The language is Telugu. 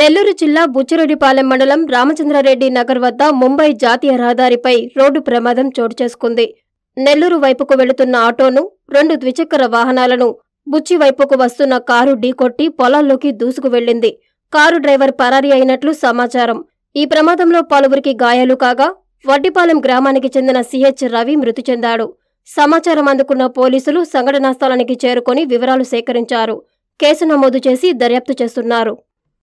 నెల్లూరు జిల్లా బుచ్చిరెడ్డిపాలెం మండలం రామచంద్రారెడ్డి నగర్ వద్ద ముంబై జాతీయ రహదారిపై రోడ్డు ప్రమాదం చోటు చేసుకుంది నెల్లూరు వైపుకు వెళుతున్న ఆటోను రెండు ద్విచక్ర వాహనాలను బుచ్చి వైపుకు వస్తున్న కారు ఢీకొట్టి పొలాల్లోకి దూసుకు వెళ్లింది కారు డ్రైవర్ పరారి అయినట్లు సమాచారం ఈ ప్రమాదంలో పలువురికి గాయాలు కాగా వడ్డిపాలెం గ్రామానికి చెందిన సిహెచ్ రవి మృతి చెందాడు సమాచారం అందుకున్న పోలీసులు సంఘటనా స్థలానికి చేరుకొని వివరాలు సేకరించారు కేసు నమోదు చేసి దర్యాప్తు చేస్తున్నారు